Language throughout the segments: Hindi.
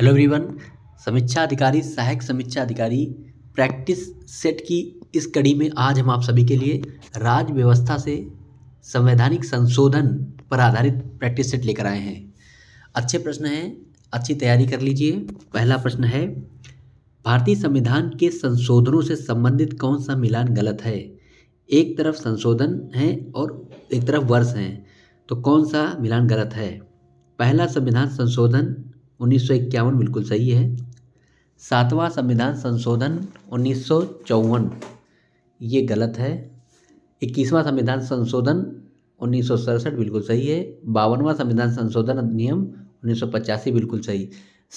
हेलो एवरीवन समीक्षा अधिकारी सहायक समीक्षा अधिकारी प्रैक्टिस सेट की इस कड़ी में आज हम आप सभी के लिए राज व्यवस्था से संवैधानिक संशोधन पर आधारित प्रैक्टिस सेट लेकर आए हैं अच्छे प्रश्न हैं अच्छी तैयारी कर लीजिए पहला प्रश्न है भारतीय संविधान के संशोधनों से संबंधित कौन सा मिलान गलत है एक तरफ संशोधन है और एक तरफ वर्ष हैं तो कौन सा मिलान गलत है पहला संविधान संशोधन उन्नीस बिल्कुल सही है सातवां संविधान संशोधन उन्नीस ये गलत है इक्कीसवां संविधान संशोधन उन्नीस बिल्कुल सही है बावनवा संविधान संशोधन अधिनियम उन्नीस बिल्कुल सही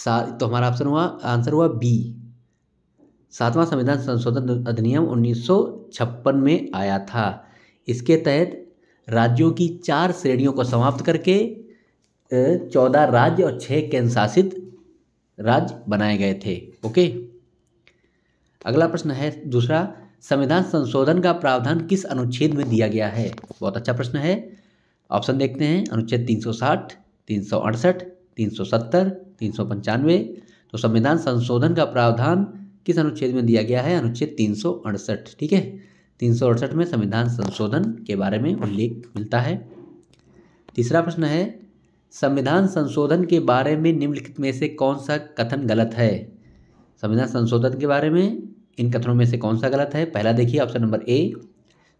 सा तो हमारा ऑप्शन हुआ आंसर हुआ बी सातवां संविधान संशोधन अधिनियम उन्नीस में आया था इसके तहत राज्यों की चार श्रेणियों को समाप्त करके चौदह राज्य और छः केंद्र शासित राज्य बनाए गए थे ओके अगला प्रश्न है दूसरा संविधान संशोधन का प्रावधान किस अनुच्छेद में दिया गया है बहुत अच्छा प्रश्न है ऑप्शन देखते हैं अनुच्छेद तीन तीन तीन सौ सौ सौ साठ अड़सठ सत्तर तीन सौ पंचानवे तो संविधान संशोधन का प्रावधान किस अनुच्छेद में दिया गया है अनुच्छेद तीन सौ अड़सठ ठीक है तीन सौ अड़सठ में संविधान संशोधन के बारे में उल्लेख मिलता है तीसरा प्रश्न है संविधान संशोधन के बारे में निम्नलिखित में से कौन सा कथन गलत है संविधान संशोधन के बारे में इन कथनों में से कौन सा गलत है पहला देखिए ऑप्शन नंबर ए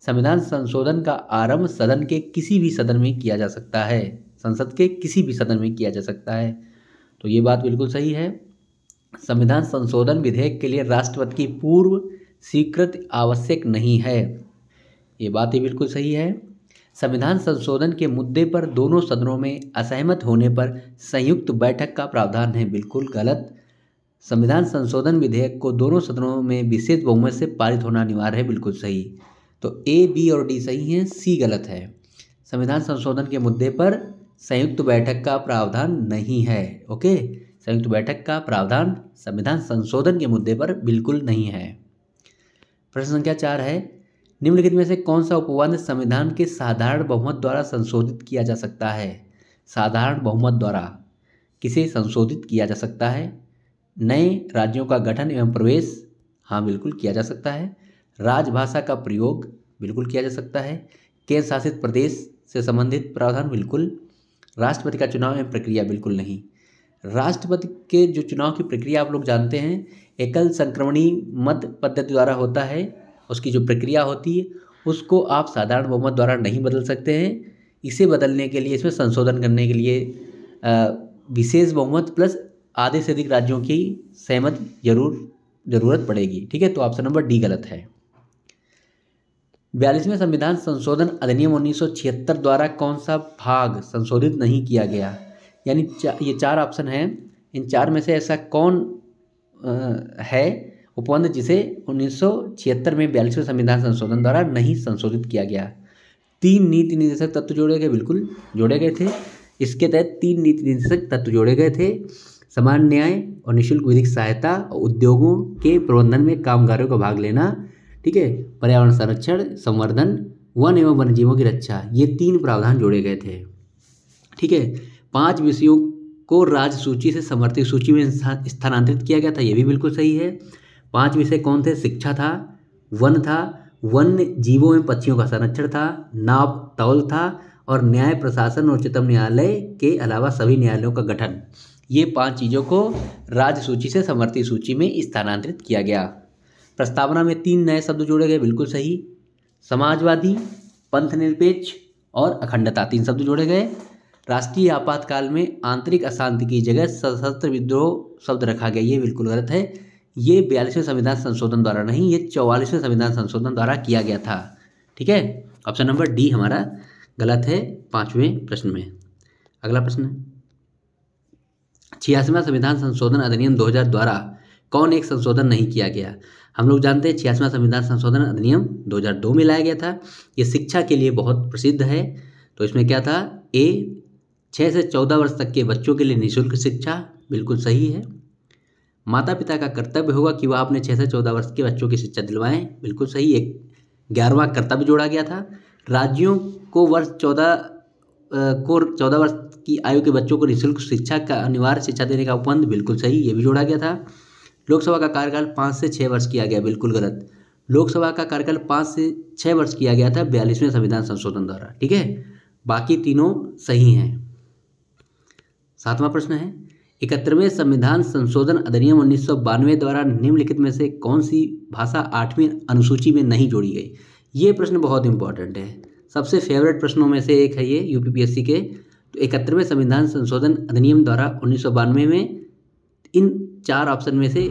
संविधान संशोधन का आरंभ सदन के किसी भी सदन में किया जा सकता है संसद के किसी भी सदन में किया जा सकता है तो ये बात बिल्कुल सही है संविधान संशोधन विधेयक के लिए राष्ट्रपति की पूर्व स्वीकृत आवश्यक नहीं है ये बात ही बिल्कुल सही है संविधान संशोधन के मुद्दे पर दोनों सदनों में असहमत होने पर संयुक्त बैठक का प्रावधान है बिल्कुल गलत संविधान संशोधन विधेयक को दोनों सदनों में विशेष बहुमत से पारित होना अनिवार्य है बिल्कुल सही तो ए बी और डी सही हैं सी गलत है संविधान संशोधन के मुद्दे पर संयुक्त बैठक का प्रावधान नहीं है ओके संयुक्त बैठक का प्रावधान संविधान संशोधन के मुद्दे पर बिल्कुल नहीं है प्रश्न संख्या चार है निम्नलिखित में से कौन सा उपबंध संविधान के साधारण बहुमत द्वारा संशोधित किया जा सकता है साधारण बहुमत द्वारा किसे संशोधित किया जा सकता है नए राज्यों का गठन एवं प्रवेश हाँ बिल्कुल किया जा सकता है राजभाषा का प्रयोग बिल्कुल किया जा सकता है केंद्र शासित प्रदेश से संबंधित प्रावधान बिल्कुल राष्ट्रपति का चुनाव एवं प्रक्रिया बिल्कुल नहीं राष्ट्रपति के जो चुनाव की प्रक्रिया आप लोग जानते हैं एकल संक्रमणी मत पद्धति द्वारा होता है उसकी जो प्रक्रिया होती है उसको आप साधारण बहुमत द्वारा नहीं बदल सकते हैं इसे बदलने के लिए इसमें संशोधन करने के लिए विशेष बहुमत प्लस आधे से अधिक राज्यों की सहमत जरूर जरूरत पड़ेगी ठीक है तो ऑप्शन नंबर डी गलत है बयालीसवें संविधान संशोधन अधिनियम 1976 द्वारा कौन सा भाग संशोधित नहीं किया गया यानी चा, ये चार ऑप्शन हैं इन चार में से ऐसा कौन आ, है उपबंध जिसे उन्नीस में बयालीसवें संविधान संशोधन द्वारा नहीं संशोधित किया गया तीन नीति निर्देशक तत्व जोड़े गए बिल्कुल जोड़े गए थे इसके तहत तीन नीति निर्देशक तत्व जोड़े गए थे समान न्याय और निःशुल्क विधिक सहायता और उद्योगों के प्रबंधन में कामगारों का भाग लेना ठीक है पर्यावरण संरक्षण संवर्धन वन एवं वन्यजीवों की रक्षा ये तीन प्रावधान जोड़े गए थे ठीक है पांच विषयों को राज सूची से समर्थित सूची में स्थानांतरित किया गया था ये भी बिल्कुल सही है पांच विषय कौन थे शिक्षा था वन था वन्य जीवों में पक्षियों का संरक्षण था नाव तौल था और न्याय प्रशासन और उच्चतम न्यायालय के अलावा सभी न्यायालयों का गठन ये पांच चीज़ों को राज्य सूची से समर्थित सूची में स्थानांतरित किया गया प्रस्तावना में तीन नए शब्द जोड़े गए बिल्कुल सही समाजवादी पंथ निरपेक्ष और अखंडता तीन शब्द जोड़े गए राष्ट्रीय आपातकाल में आंतरिक अशांति की जगह सशस्त्र विद्रोह शब्द रखा गया ये बिल्कुल गलत है ये बयालीसवें संविधान संशोधन द्वारा नहीं ये चौवालीसवें संविधान संशोधन द्वारा किया गया था ठीक है ऑप्शन नंबर डी हमारा गलत है पांचवें प्रश्न में अगला प्रश्न छियासवा संविधान संशोधन अधिनियम 2000 द्वारा कौन एक संशोधन नहीं किया गया हम लोग जानते हैं छियासवा संविधान संशोधन अधिनियम 2002 में लाया गया था ये शिक्षा के लिए बहुत प्रसिद्ध है तो इसमें क्या था ए छः से चौदह वर्ष तक के बच्चों के लिए निःशुल्क शिक्षा बिल्कुल सही है माता पिता का कर्तव्य होगा कि वह अपने छः से चौदह वर्ष के बच्चों की शिक्षा दिलवाएं बिल्कुल सही एक ग्यारहवा कर्तव्य जोड़ा गया था राज्यों को वर्ष चौदह को चौदह वर्ष की आयु के बच्चों को निःशुल्क शिक्षा का अनिवार्य शिक्षा देने का उपबंध बिल्कुल सही ये भी जोड़ा गया था लोकसभा का कार्यकाल पाँच से छः वर्ष किया गया बिल्कुल गलत लोकसभा का कार्यकाल पाँच से छः वर्ष किया गया था बयालीसवें संविधान संशोधन द्वारा ठीक है बाकी तीनों सही हैं सातवां प्रश्न है इकहत्तरवें संविधान संशोधन अधिनियम उन्नीस द्वारा निम्नलिखित में से कौन सी भाषा आठवीं अनुसूची में नहीं जोड़ी गई ये प्रश्न बहुत इंपॉर्टेंट है सबसे फेवरेट प्रश्नों में से एक है ये यूपीपीएससी के तो इकहत्तरवें संविधान संशोधन अधिनियम द्वारा उन्नीस में इन चार ऑप्शन में से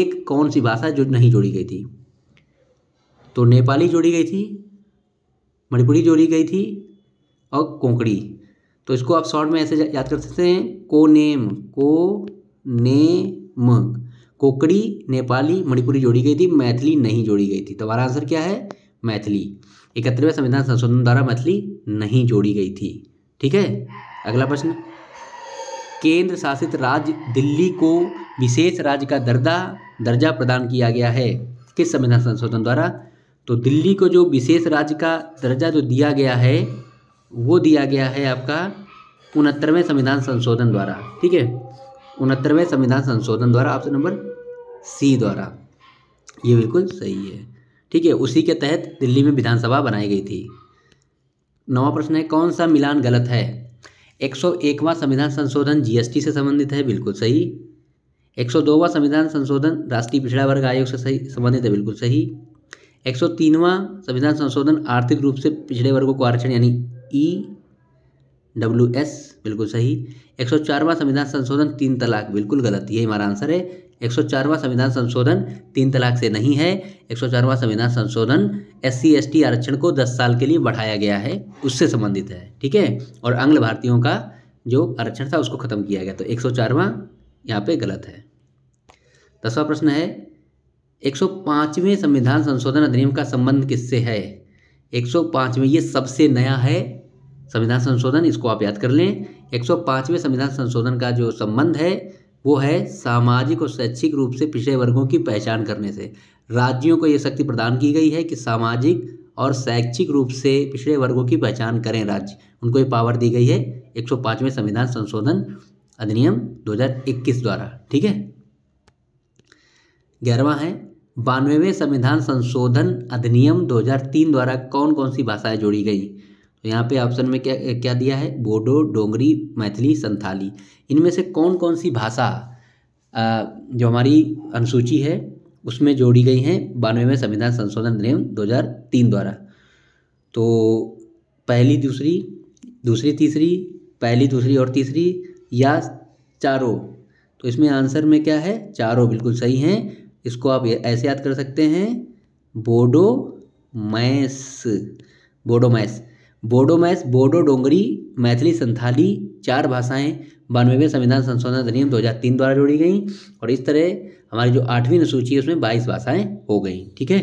एक कौन सी भाषा जो नहीं जोड़ी गई थी तो नेपाली जोड़ी गई थी मणिपुरी जोड़ी गई थी और कोंकड़ी तो इसको आप शॉर्ट में ऐसे याद कर सकते हैं को नेम को म कोकड़ी नेपाली मणिपुरी जोड़ी गई थी मैथिली नहीं जोड़ी गई थी तो हमारा आंसर क्या है मैथिली इकहत्तरवें संविधान संशोधन द्वारा मैथिली नहीं जोड़ी गई थी ठीक है अगला प्रश्न केंद्र शासित राज्य दिल्ली को विशेष राज्य का दर्जा दर्जा प्रदान किया गया है किस संविधान संशोधन द्वारा तो दिल्ली को जो विशेष राज्य का दर्जा जो दिया गया है वो दिया गया है आपका उनहत्तरवें संविधान संशोधन द्वारा ठीक है उनहत्तरवें संविधान संशोधन द्वारा ऑप्शन नंबर सी द्वारा ये बिल्कुल सही है ठीक है उसी के तहत दिल्ली में विधानसभा बनाई गई थी नवा प्रश्न है कौन सा मिलान गलत है एक सौ एकवा संविधान संशोधन जीएसटी से संबंधित है बिल्कुल सही एक सौ दोवा संविधान संशोधन राष्ट्रीय पिछड़ा वर्ग आयोग से सही संबंधित है बिल्कुल सही एक सौ तीनवा संविधान संशोधन आर्थिक रूप से पिछड़े वर्गों को आरक्षण यानी ई डब्ल्यू एस बिल्कुल सही एक सौ चारवा संविधान संशोधन तीन तलाक बिल्कुल गलत ये हमारा आंसर है एक सौ चारवा संविधान संशोधन तीन तलाक से नहीं है एक सौ चारवा संविधान संशोधन एस सी एस टी आरक्षण को दस साल के लिए बढ़ाया गया है उससे संबंधित है ठीक है और आंग्ल भारतीयों का जो आरक्षण था उसको खत्म किया गया तो एक सौ चारवा यहाँ पर गलत है दसवा प्रश्न है एक सौ पाँचवें संविधान संशोधन अधिनियम का संबंध किससे है एक सौ पाँचवें ये सबसे नया है संविधान संशोधन इसको आप याद कर लें एक संविधान संशोधन का जो संबंध है वो है सामाजिक और शैक्षिक रूप से पिछड़े वर्गों की पहचान करने से राज्यों को ये शक्ति प्रदान की गई है कि सामाजिक और शैक्षिक रूप से पिछड़े वर्गों की पहचान करें राज्य उनको ये पावर दी गई है 105वें संविधान संशोधन अधिनियम 2021 द्वारा ठीक है ग्यारहवा है बानवेवें संविधान संशोधन अधिनियम 2003 द्वारा कौन कौन सी भाषाएं जोड़ी गई तो यहाँ पे ऑप्शन में क्या क्या दिया है बोडो डोंगरी मैथिली संथाली इनमें से कौन कौन सी भाषा जो हमारी अनुसूची है उसमें जोड़ी गई हैं बानवेवें संविधान संशोधन अधिनियम 2003 द्वारा तो पहली दूसरी दूसरी तीसरी पहली दूसरी और तीसरी या चारों तो इसमें आंसर में क्या है चारों बिल्कुल सही हैं इसको आप ऐसे याद कर सकते हैं बोडो मैस बोडो मैस बोडो मैथ बोडो डोंगरी मैथिली संथाली चार भाषाएं बानवेवें संविधान संशोधन अधिनियम 2003 द्वारा जोड़ी गई और इस तरह हमारी जो आठवीं अनुसूची है उसमें बाईस भाषाएं हो गई ठीक है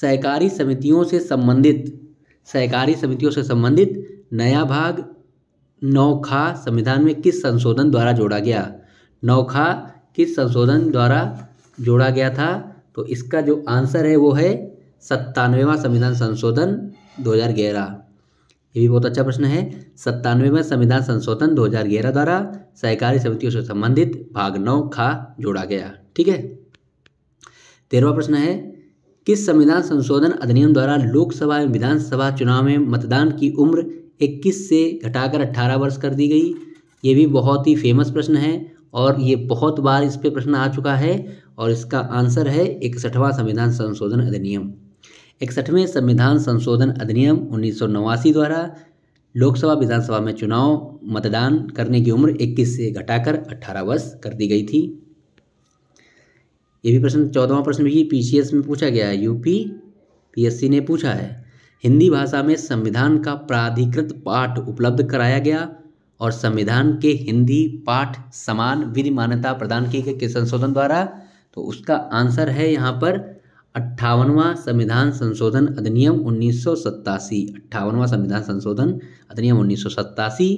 सहकारी समितियों से संबंधित सहकारी समितियों से संबंधित नया भाग नौखा संविधान में किस संशोधन द्वारा जोड़ा गया नौखा किस संशोधन द्वारा जोड़ा गया था तो इसका जो आंसर है वो है सत्तानवेवा संविधान संशोधन 2011 ये भी बहुत अच्छा प्रश्न है में संविधान संशोधन 2011 द्वारा सहकारी समितियों से संबंधित भाग नौ खा जोड़ा गया ठीक है तेरहवा प्रश्न है किस संविधान संशोधन अधिनियम द्वारा लोकसभा एवं विधानसभा चुनाव में मतदान की उम्र 21 से घटाकर 18 वर्ष कर दी गई ये भी बहुत ही फेमस प्रश्न है और ये बहुत बार इस पर प्रश्न आ चुका है और इसका आंसर है इकसठवां संविधान संशोधन अधिनियम इकसठवें संविधान संशोधन अधिनियम उन्नीस द्वारा लोकसभा विधानसभा में चुनाव मतदान करने की उम्र 21 से घटाकर 18 वर्ष कर दी गई थी ये भी प्रश्न चौदहवा प्रश्न भी पीसीएस में पूछा गया है यूपी पीएससी ने पूछा है हिंदी भाषा में संविधान का प्राधिकृत पाठ उपलब्ध कराया गया और संविधान के हिंदी पाठ समान विधि मान्यता प्रदान की गई किस संशोधन द्वारा तो उसका आंसर है यहाँ पर अट्ठावनवा संविधान संशोधन अधिनियम उन्नीस सौ सत्तासी अट्ठावनवा संविधान संशोधन अधिनियम उन्नीस सौ सत्तासी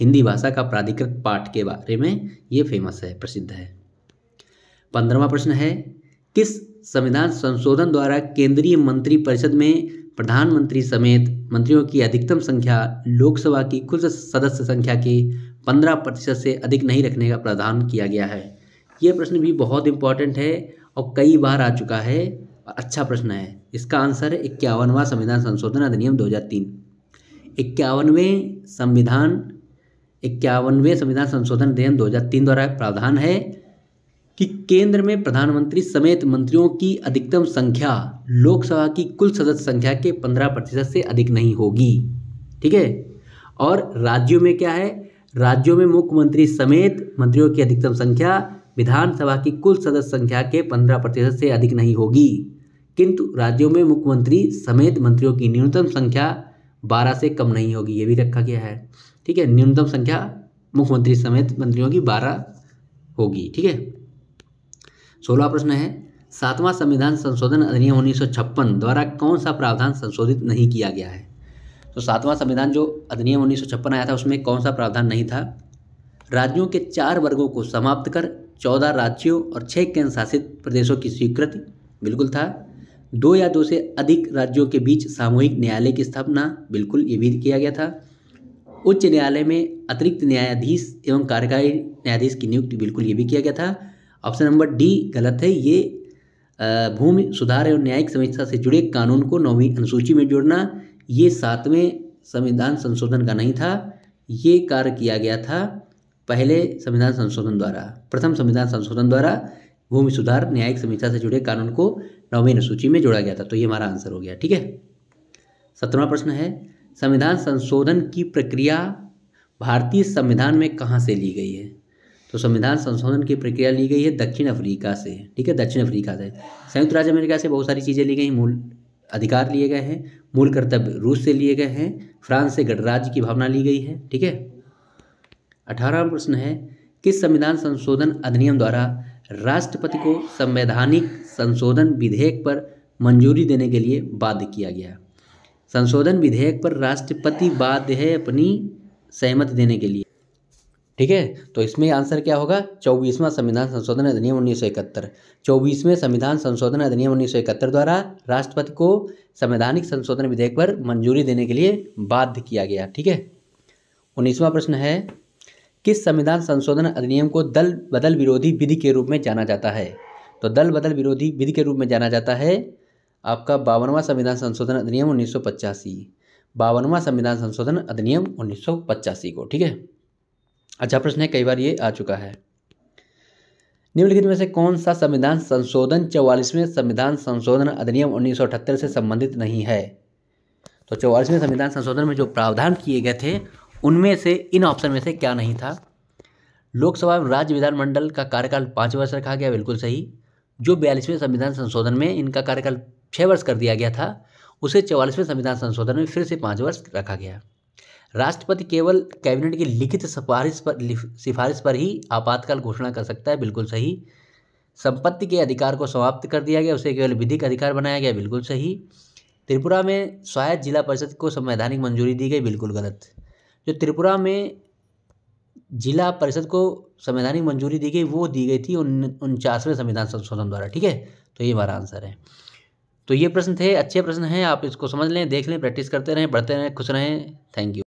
हिंदी भाषा का प्राधिकृत पाठ के बारे में ये फेमस है प्रसिद्ध है पंद्रहवा प्रश्न है किस संविधान संशोधन द्वारा केंद्रीय मंत्री परिषद में प्रधानमंत्री समेत मंत्रियों की अधिकतम संख्या लोकसभा की कुल सदस्य संख्या के पंद्रह प्रतिशत से अधिक नहीं रखने का प्रावधान किया गया है ये प्रश्न भी बहुत इंपॉर्टेंट है और कई बार आ चुका है अच्छा प्रश्न है इसका आंसर है इक्यावनवा संविधान संशोधन अधिनियम 2003 इक्यावनवें संविधान इक्यावनवें संविधान संशोधन अधिनियम 2003 द्वारा प्रावधान है कि केंद्र में प्रधानमंत्री समेत मंत्रियों की अधिकतम संख्या लोकसभा की कुल सदस्य संख्या के 15 प्रतिशत से अधिक नहीं होगी ठीक है और राज्यों में क्या है राज्यों में मुख्यमंत्री समेत मंत्रियों की अधिकतम संख्या विधानसभा की कुल सदस्य संख्या के पंद्रह प्रतिशत से अधिक नहीं होगी किंतु राज्यों में मुख्यमंत्री समेत मंत्रियों की न्यूनतम संख्या बारह से कम नहीं होगी ये भी रखा गया है ठीक है न्यूनतम संख्या मुख्यमंत्री समेत मंत्रियों की बारह होगी ठीक है सोलह प्रश्न है सातवां संविधान संशोधन अधिनियम उन्नीस द्वारा कौन सा प्रावधान संशोधित नहीं किया गया है तो सातवां संविधान जो अधिनियम उन्नीस आया था उसमें कौन सा प्रावधान नहीं था राज्यों के चार वर्गों को समाप्त कर चौदह राज्यों और छः केंद्र शासित प्रदेशों की स्वीकृति बिल्कुल था दो या दो से अधिक राज्यों के बीच सामूहिक न्यायालय की स्थापना बिल्कुल ये भी किया गया था उच्च न्यायालय में अतिरिक्त न्यायाधीश एवं कार्यकारी न्यायाधीश की नियुक्ति बिल्कुल ये भी किया गया था ऑप्शन नंबर डी गलत है ये भूमि सुधार एवं न्यायिक समीक्षा से जुड़े कानून को नौवीं अनुसूची में जोड़ना ये सातवें संविधान संशोधन का नहीं था ये कार्य किया गया था पहले संविधान संशोधन द्वारा प्रथम संविधान संशोधन द्वारा भूमि सुधार न्यायिक समीक्षा से जुड़े कानून को नौवीं अनुसूची में जोड़ा गया था तो ये हमारा आंसर हो गया ठीक है सत्रवा प्रश्न है संविधान संशोधन की प्रक्रिया भारतीय संविधान में कहाँ से ली गई है तो संविधान संशोधन की प्रक्रिया ली गई है दक्षिण अफ्रीका से ठीक है दक्षिण अफ्रीका से संयुक्त राज्य अमेरिका से बहुत सारी चीज़ें ली गई मूल अधिकार लिए गए हैं मूल कर्तव्य रूस से लिए गए हैं फ्रांस से गणराज्य की भावना ली गई है ठीक है अठारहवा प्रश्न है किस संविधान संशोधन अधिनियम द्वारा राष्ट्रपति को संवैधानिक संशोधन विधेयक पर मंजूरी देने के लिए बाध्य किया गया संशोधन विधेयक पर राष्ट्रपति बाध्य है अपनी सहमति देने के लिए ठीक है तो इसमें आंसर क्या होगा चौबीसवां संविधान संशोधन अधिनियम उन्नीस सौ इकहत्तर चौबीसवें संविधान संशोधन अधिनियम उन्नीस सौ इकहत्तर द्वारा राष्ट्रपति को संवैधानिक संशोधन विधेयक पर मंजूरी देने के लिए बाध्य किया गया ठीक है उन्नीसवां प्रश्न है किस संविधान संशोधन अधिनियम को दल बदल विरोधी विधि के रूप में जाना जाता है तो दल बदल विरोधी विधि के रूप में जाना जाता है आपका बावनवा संविधान संशोधन अधिनियम उन्नीस सौ पचासी बावनवा संविधान संशोधन अधिनियम उन्नीस सौ पचासी को ठीक है अच्छा प्रश्न है कई बार ये आ चुका है निम्नलिखित में से कौन सा संविधान संशोधन चौवालीसवें संविधान संशोधन अधिनियम उन्नीस से संबंधित नहीं है तो चौवालीसवें संविधान संशोधन में जो प्रावधान किए गए थे उनमें से इन ऑप्शन में से क्या नहीं था लोकसभा में राज्य विधानमंडल का कार्यकाल पाँच वर्ष रखा गया बिल्कुल सही जो बयालीसवें संविधान संशोधन में इनका कार्यकाल छः वर्ष कर दिया गया था उसे चौवालीसवें संविधान संशोधन में फिर से पाँच वर्ष रखा गया राष्ट्रपति केवल कैबिनेट की लिखित सिफारिश पर सिफारिश पर ही आपातकाल घोषणा कर सकता है बिल्कुल सही संपत्ति के अधिकार को समाप्त कर दिया गया उसे केवल विधिक अधिकार बनाया गया बिल्कुल सही त्रिपुरा में स्वायत्त जिला परिषद को संवैधानिक मंजूरी दी गई बिल्कुल गलत जो त्रिपुरा में जिला परिषद को संवैधानिक मंजूरी दी गई वो दी गई थी उनचासवें संविधान संशोधन द्वारा ठीक है तो ये हमारा आंसर है तो ये प्रश्न थे अच्छे प्रश्न हैं आप इसको समझ लें देख लें प्रैक्टिस करते रहें बढ़ते रहें खुश रहें थैंक यू